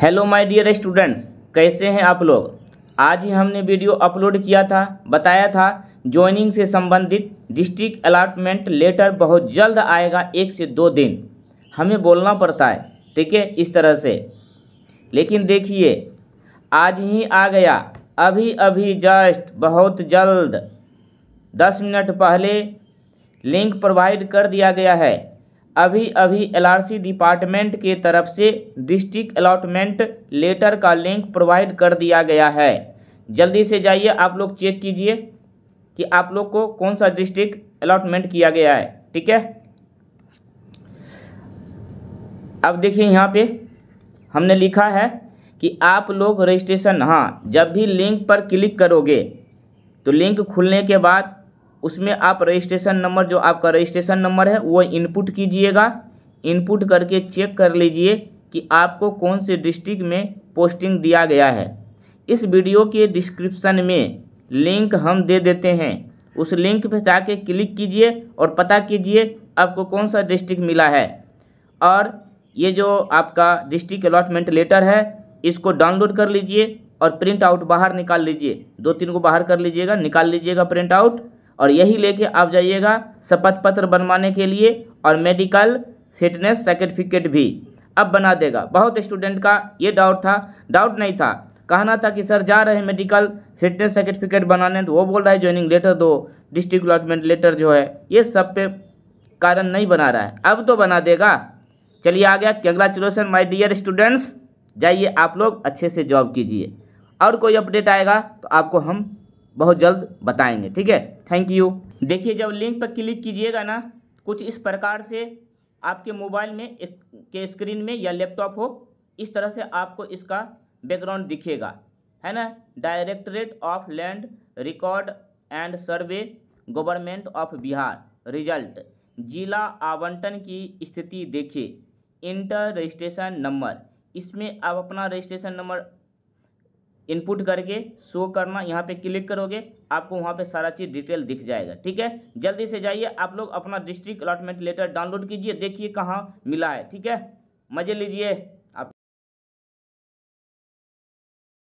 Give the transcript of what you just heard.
hello my dear students कैसे हैं आप लोग आज ही हमने वीडियो अपलोड किया था बताया था ज्वाइनिंग से संबंधित डिस्ट्रिक्ट अलाटमेंट लेटर बहुत जल्द आएगा एक से दो दिन हमें बोलना पड़ता है ठीक है इस तरह से लेकिन देखिए आज ही आ गया अभी अभी जस्ट बहुत जल्द दस मिनट पहले लिंक प्रोवाइड कर दिया गया है अभी अभी एलआरसी डिपार्टमेंट के तरफ से डिस्ट्रिक्ट अलाटमेंट लेटर का लिंक प्रोवाइड कर दिया गया है जल्दी से जाइए आप लोग चेक कीजिए कि आप लोग को कौन सा डिस्ट्रिक्ट अलाटमेंट किया गया है ठीक है अब देखिए यहाँ पे हमने लिखा है कि आप लोग रजिस्ट्रेशन हाँ जब भी लिंक पर क्लिक करोगे तो लिंक खुलने के बाद उसमें आप रजिस्ट्रेशन नंबर जो आपका रजिस्ट्रेशन नंबर है वो इनपुट कीजिएगा इनपुट करके चेक कर लीजिए कि आपको कौन से डिस्ट्रिक्ट में पोस्टिंग दिया गया है इस वीडियो के डिस्क्रिप्शन में लिंक हम दे देते हैं उस लिंक पर जाके क्लिक कीजिए और पता कीजिए आपको कौन सा डिस्ट्रिक्ट मिला है और ये जो आपका डिस्ट्रिक्ट अलॉटमेंट लेटर है इसको डाउनलोड कर लीजिए और प्रिंट आउट बाहर निकाल लीजिए दो तीन को बाहर कर लीजिएगा निकाल लीजिएगा प्रिंट आउट और यही लेके आप जाइएगा शपथ पत्र बनवाने के लिए और मेडिकल फिटनेस सर्टिफिकेट भी अब बना देगा बहुत स्टूडेंट का ये डाउट था डाउट नहीं था कहना था कि सर जा रहे हैं मेडिकल फिटनेस सर्टिफिकेट बनाने तो वो बोल रहा है ज्वाइनिंग लेटर दो डिस्ट्रिक्ट अलॉटमेंट लेटर जो है ये सब पे कारण नहीं बना रहा है अब तो बना देगा चलिए आ गया कंग्रेचुलेसन माई डियर स्टूडेंट्स जाइए आप लोग अच्छे से जॉब कीजिए और कोई अपडेट आएगा तो आपको हम बहुत जल्द बताएंगे ठीक है थैंक यू देखिए जब लिंक पर क्लिक कीजिएगा ना कुछ इस प्रकार से आपके मोबाइल में के स्क्रीन में या लैपटॉप हो इस तरह से आपको इसका बैकग्राउंड दिखेगा है ना directorate of land record and survey government of Bihar result जिला आवंटन की स्थिति देखिए इंटर रजिस्ट्रेशन नंबर इसमें आप अपना रजिस्ट्रेशन नंबर इनपुट करके शो करना यहाँ पे क्लिक करोगे आपको वहाँ पे सारा चीज़ डिटेल दिख जाएगा ठीक है जल्दी से जाइए आप लोग अपना डिस्ट्रिक्ट अलॉटमेंट लेटर डाउनलोड कीजिए देखिए कहाँ मिला है ठीक है मज़े लीजिए